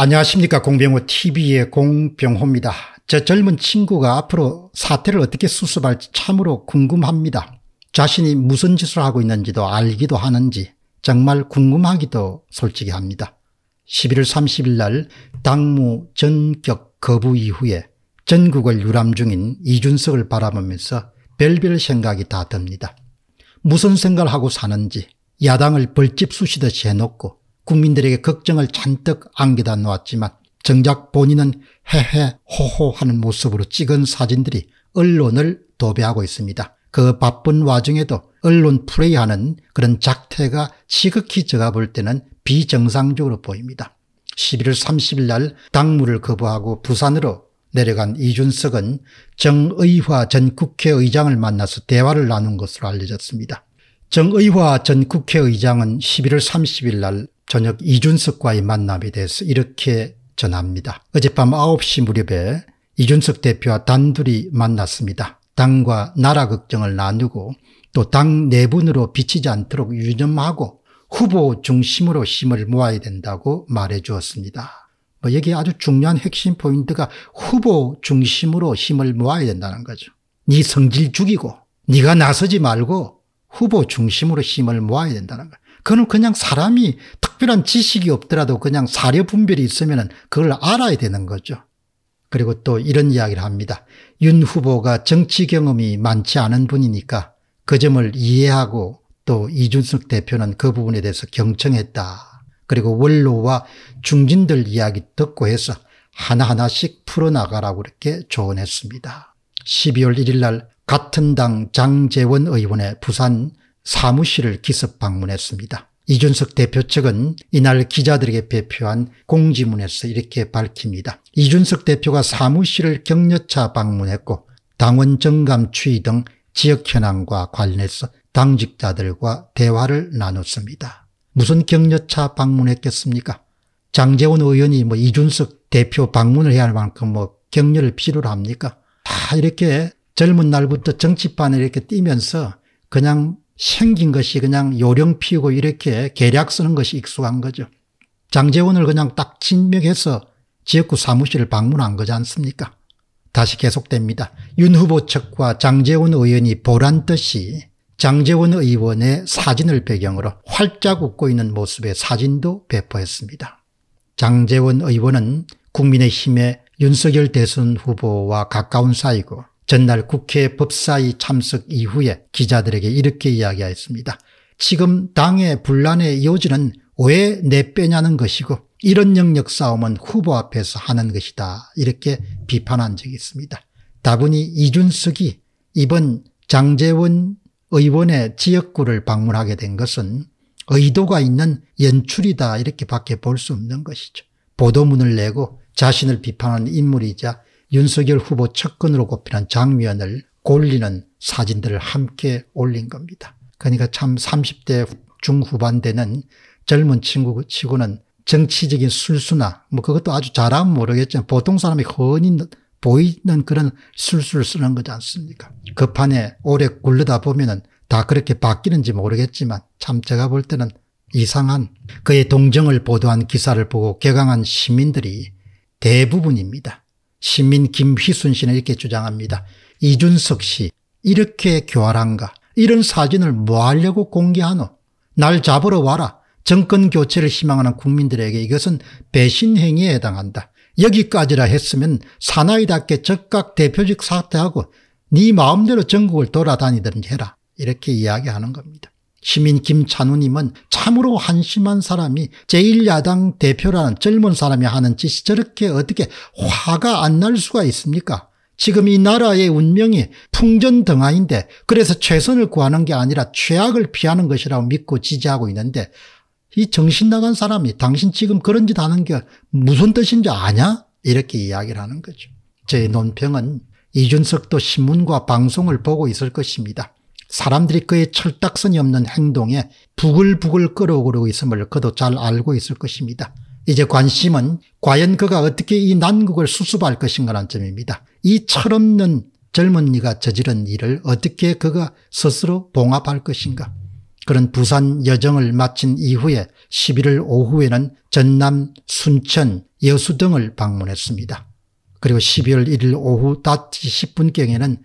안녕하십니까 공병호 TV의 공병호입니다. 제 젊은 친구가 앞으로 사태를 어떻게 수습할지 참으로 궁금합니다. 자신이 무슨 짓을 하고 있는지도 알기도 하는지 정말 궁금하기도 솔직히 합니다. 11월 30일 날 당무 전격 거부 이후에 전국을 유람 중인 이준석을 바라보면서 별별 생각이 다 듭니다. 무슨 생각을 하고 사는지 야당을 벌집 쑤시듯이 해놓고 국민들에게 걱정을 잔뜩 안겨다 놓았지만 정작 본인은 헤헤 호호 하는 모습으로 찍은 사진들이 언론을 도배하고 있습니다. 그 바쁜 와중에도 언론 플레이하는 그런 작태가 지극히 제가 볼 때는 비정상적으로 보입니다. 11월 30일 날 당무를 거부하고 부산으로 내려간 이준석은 정의화 전 국회의장을 만나서 대화를 나눈 것으로 알려졌습니다. 정의화 전 국회의장은 11월 30일 날 저녁 이준석과의 만남에 대해서 이렇게 전합니다. 어젯밤 9시 무렵에 이준석 대표와 단둘이 만났습니다. 당과 나라 걱정을 나누고 또 당 내분으로 비치지 않도록 유념하고 후보 중심으로 힘을 모아야 된다고 말해 주었습니다. 뭐 여기 아주 중요한 핵심 포인트가 후보 중심으로 힘을 모아야 된다는 거죠. 네 성질 죽이고 네가 나서지 말고 후보 중심으로 힘을 모아야 된다는 거예요. 그건 그냥 사람이 특별한 지식이 없더라도 그냥 사려 분별이 있으면 그걸 알아야 되는 거죠. 그리고 또 이런 이야기를 합니다. 윤 후보가 정치 경험이 많지 않은 분이니까 그 점을 이해하고 또 이준석 대표는 그 부분에 대해서 경청했다. 그리고 원로와 중진들 이야기 듣고 해서 하나하나씩 풀어나가라고 이렇게 조언했습니다. 12월 1일 날 같은 당 장재원 의원의 부산 사무실을 기습 방문했습니다. 이준석 대표 측은 이날 기자들에게 배표한 공지문에서 이렇게 밝힙니다. 이준석 대표가 사무실을 격려차 방문했고 당원 정감 추이 등 지역 현황과 관련해서 당직자들과 대화를 나눴습니다. 무슨 격려차 방문했겠습니까? 장재원 의원이 뭐 이준석 대표 방문을 해야 할 만큼 뭐 격려를 필요로 합니까? 다 이렇게 젊은 날부터 정치판을 이렇게 뛰면서 그냥 생긴 것이 그냥 요령 피우고 이렇게 계략 쓰는 것이 익숙한 거죠. 장재원을 그냥 딱 진명해서 지역구 사무실을 방문한 거지 않습니까? 다시 계속됩니다. 윤 후보 측과 장재원 의원이 보란듯이 장재원 의원의 사진을 배경으로 활짝 웃고 있는 모습의 사진도 배포했습니다. 장재원 의원은 국민의힘의 윤석열 대선 후보와 가까운 사이고 전날 국회 법사위 참석 이후에 기자들에게 이렇게 이야기하였습니다. 지금 당의 분란의 요지는 왜 내빼냐는 것이고 이런 영역 싸움은 후보 앞에서 하는 것이다. 이렇게 비판한 적이 있습니다. 다분히 이준석이 이번 장재원 의원의 지역구를 방문하게 된 것은 의도가 있는 연출이다 이렇게 밖에 볼 수 없는 것이죠. 보도문을 내고 자신을 비판하는 인물이자 윤석열 후보 측근으로 꼽히는 장 위원을 골리는 사진들을 함께 올린 겁니다. 그러니까 참 30대 중후반대는 젊은 친구 치고는 정치적인 술수나 뭐 그것도 아주 잘하면 모르겠지만 보통 사람이 흔히 보이는 그런 술수를 쓰는 거지 않습니까? 급판에 오래 굴르다 보면은 다 그렇게 바뀌는지 모르겠지만 참 제가 볼 때는 이상한 그의 동정을 보도한 기사를 보고 개강한 시민들이 대부분입니다. 시민 김희순 씨는 이렇게 주장합니다. 이준석 씨 이렇게 교활한가 이런 사진을 뭐 하려고 공개하노 날 잡으러 와라 정권 교체를 희망하는 국민들에게 이것은 배신 행위에 해당한다. 여기까지라 했으면 사나이답게 적각 대표직 사퇴하고 네 마음대로 전국을 돌아다니든지 해라 이렇게 이야기하는 겁니다. 시민 김찬우님은 참으로 한심한 사람이 제1야당 대표라는 젊은 사람이 하는 짓이 저렇게 어떻게 화가 안 날 수가 있습니까? 지금 이 나라의 운명이 풍전등화인데 그래서 최선을 구하는 게 아니라 최악을 피하는 것이라고 믿고 지지하고 있는데 이 정신 나간 사람이 당신 지금 그런 짓 하는 게 무슨 뜻인지 아냐? 이렇게 이야기를 하는 거죠. 제 논평은 이준석도 신문과 방송을 보고 있을 것입니다. 사람들이 그의 철딱선이 없는 행동에 부글부글 끓어오르고 있음을 그도 잘 알고 있을 것입니다. 이제 관심은 과연 그가 어떻게 이 난국을 수습할 것인가라는 점입니다. 이 철없는 젊은이가 저지른 일을 어떻게 그가 스스로 봉합할 것인가. 그런 부산 여정을 마친 이후에 11월 오후에는 전남, 순천, 여수 등을 방문했습니다. 그리고 12월 1일 오후 5시 10분경에는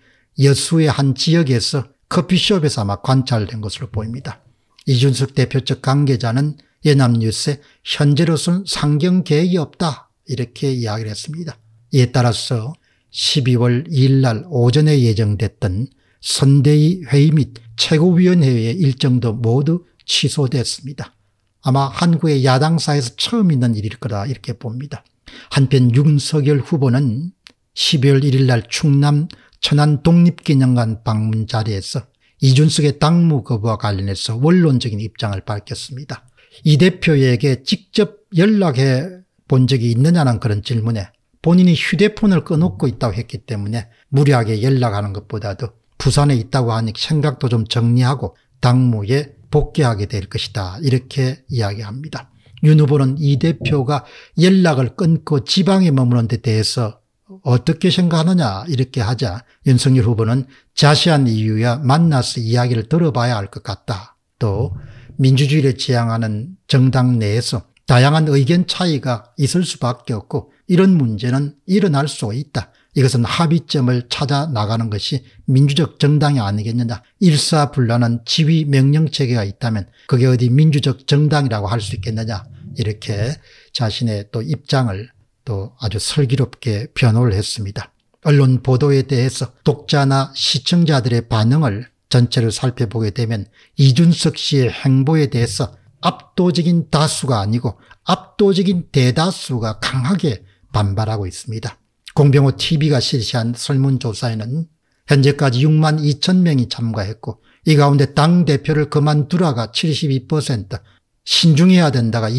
여수의 한 지역에서 커피숍에서 아마 관찰된 것으로 보입니다. 이준석 대표 측 관계자는 연합뉴스에 현재로서 상경 계획이 없다 이렇게 이야기를 했습니다. 이에 따라서 12월 2일 날 오전에 예정됐던 선대위 회의 및 최고위원회의 일정도 모두 취소됐습니다. 아마 한국의 야당사에서 처음 있는 일일 거라 이렇게 봅니다. 한편 윤석열 후보는 12월 1일 날 충남 천안 독립기념관 방문 자리에서 이준석의 당무 거부와 관련해서 원론적인 입장을 밝혔습니다. 이 대표에게 직접 연락해 본 적이 있느냐는 그런 질문에 본인이 휴대폰을 꺼놓고 있다고 했기 때문에 무리하게 연락하는 것보다도 부산에 있다고 하니 생각도 좀 정리하고 당무에 복귀하게 될 것이다 이렇게 이야기합니다. 윤 후보는 이 대표가 연락을 끊고 지방에 머무는 데 대해서 어떻게 생각하느냐 이렇게 하자 윤석열 후보는 자세한 이유야 만나서 이야기를 들어봐야 알것 같다. 또 민주주의를 지향하는 정당 내에서 다양한 의견 차이가 있을 수밖에 없고 이런 문제는 일어날 수 있다. 이것은 합의점을 찾아 나가는 것이 민주적 정당이 아니겠느냐. 일사불란한 지위 명령체계가 있다면 그게 어디 민주적 정당이라고 할 수 있겠느냐. 이렇게 자신의 또 입장을 또 아주 슬기롭게 변호를 했습니다. 언론 보도에 대해서 독자나 시청자들의 반응을 전체를 살펴보게 되면 이준석 씨의 행보에 대해서 압도적인 다수가 아니고 압도적인 대다수가 강하게 반발하고 있습니다. 공병호 TV가 실시한 설문조사에는 현재까지 6만 2천 명이 참가했고 이 가운데 당대표를 그만두라가 72%, 신중해야 된다가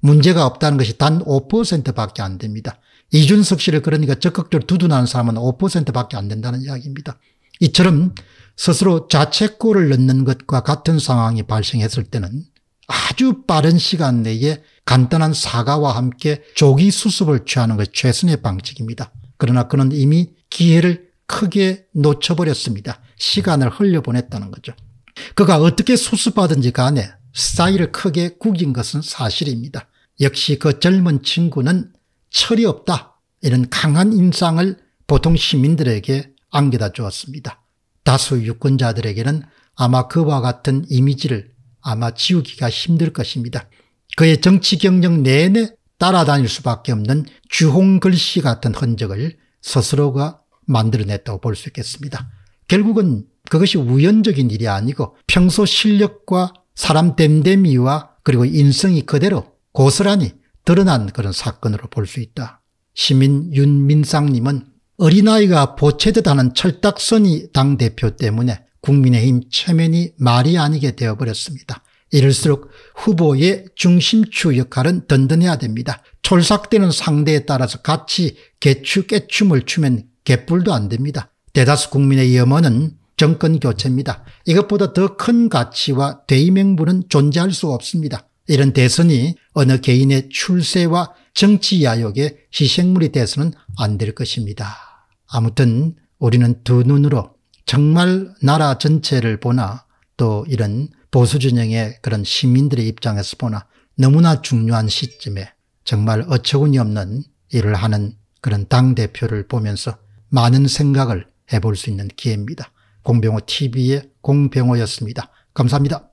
문제가 없다는 것이 단 5%밖에 안 됩니다. 이준석 씨를 그러니까 적극적으로 두둔하는 사람은 5%밖에 안 된다는 이야기입니다. 이처럼 스스로 자책골을 넣는 것과 같은 상황이 발생했을 때는 아주 빠른 시간 내에 간단한 사과와 함께 조기 수습을 취하는 것이 최선의 방책입니다. 그러나 그는 이미 기회를 크게 놓쳐버렸습니다. 시간을 흘려보냈다는 거죠. 그가 어떻게 수습하든지 간에 스이를 크게 구긴 것은 사실입니다. 역시 그 젊은 친구는 철이 없다 이런 강한 인상을 보통 시민들에게 안겨다 주었습니다. 다수 유권자들에게는 아마 그와 같은 이미지를 아마 지우기가 힘들 것입니다. 그의 정치 경력 내내 따라다닐 수밖에 없는 주홍 글씨 같은 흔적을 스스로가 만들어냈다고 볼 수 있겠습니다. 결국은 그것이 우연적인 일이 아니고 평소 실력과 사람 댐댐이와 그리고 인성이 그대로 고스란히 드러난 그런 사건으로 볼 수 있다. 시민 윤민상님은 어린아이가 보채듯 하는 철딱선이 당대표 때문에 국민의힘 체면이 말이 아니게 되어버렸습니다. 이럴수록 후보의 중심추 역할은 든든해야 됩니다. 촐삭대는 상대에 따라서 같이 개추 깨춤을 추면 개뿔도 안 됩니다. 대다수 국민의 염원은 정권 교체입니다. 이것보다 더 큰 가치와 대의명분은 존재할 수 없습니다. 이런 대선이 어느 개인의 출세와 정치 야욕의 희생물이 돼서는 안 될 것입니다. 아무튼 우리는 두 눈으로 정말 나라 전체를 보나 또 이런 보수 진영의 그런 시민들의 입장에서 보나 너무나 중요한 시점에 정말 어처구니 없는 일을 하는 그런 당대표를 보면서 많은 생각을 해볼 수 있는 기회입니다. 공병호 TV의 공병호였습니다. 감사합니다.